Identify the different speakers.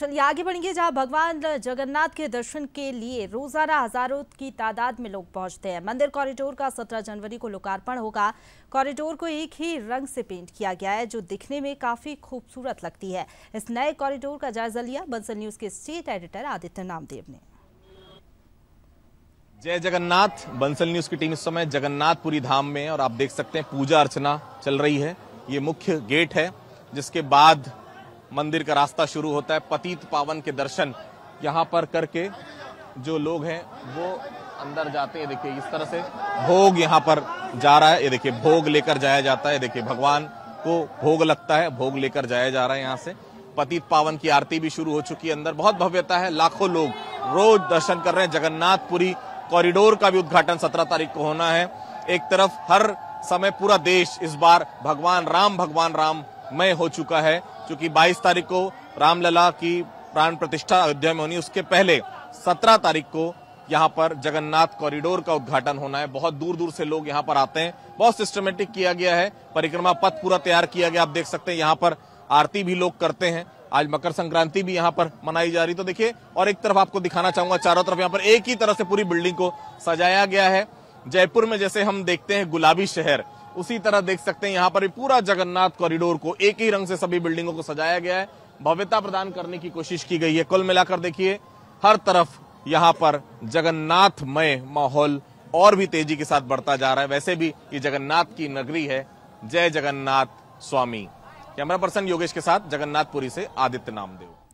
Speaker 1: चलिए आगे बढ़ेंगे जहां भगवान जगन्नाथ के दर्शन के लिए रोजाना हजारों की तादाद में लोग पहुंचते हैं मंदिर कॉरिडोर का 17 जनवरी को लोकार्पण होगा कॉरिडोर को एक ही रंग से पेंट किया गया है जो दिखने में काफी खूबसूरत लगती है इस नए कॉरिडोर का जायजा लिया बंसल न्यूज के स्टेट एडिटर आदित्य नामदेव ने
Speaker 2: जय जगन्नाथ बंसल न्यूज की टीम इस समय जगन्नाथपुरी धाम में और आप देख सकते हैं पूजा अर्चना चल रही है ये मुख्य गेट है जिसके बाद मंदिर का रास्ता शुरू होता है पतित पावन के दर्शन यहाँ पर करके जो लोग हैं वो अंदर जाते हैं देखिए इस तरह से भोग यहाँ पर जा रहा है ये देखिए भोग लेकर जाया जाता है देखिए भगवान को भोग लगता है भोग लेकर जाया जा रहा है यहाँ से पतित पावन की आरती भी शुरू हो चुकी है अंदर बहुत भव्यता है लाखों लोग रोज दर्शन कर रहे हैं जगन्नाथपुरी कॉरिडोर का भी उद्घाटन सत्रह तारीख को होना है एक तरफ हर समय पूरा देश इस बार भगवान राम भगवान राम मई हो चुका है क्योंकि 22 तारीख को रामलला की प्राण प्रतिष्ठा अयोध्या में होनी उसके पहले 17 तारीख को यहाँ पर जगन्नाथ कॉरिडोर का उद्घाटन होना है बहुत दूर दूर से लोग यहाँ पर आते हैं बहुत सिस्टमेटिक किया गया है परिक्रमा पथ पूरा तैयार किया गया आप देख सकते हैं यहाँ पर आरती भी लोग करते हैं आज मकर संक्रांति भी यहाँ पर मनाई जा रही तो देखिए और एक तरफ आपको दिखाना चाहूंगा चारों तरफ यहाँ पर एक ही तरह से पूरी बिल्डिंग को सजाया गया है जयपुर में जैसे हम देखते हैं गुलाबी शहर उसी तरह देख सकते हैं यहाँ पर पूरा जगन्नाथ कॉरिडोर को एक ही रंग से सभी बिल्डिंगों को सजाया गया है भव्यता प्रदान करने की कोशिश की गई है कुल मिलाकर देखिए हर तरफ यहाँ पर जगन्नाथमय माहौल और भी तेजी के साथ बढ़ता जा रहा है वैसे भी ये जगन्नाथ की नगरी है जय जगन्नाथ स्वामी कैमरा पर्सन योगेश के साथ जगन्नाथपुरी से आदित्य नामदेव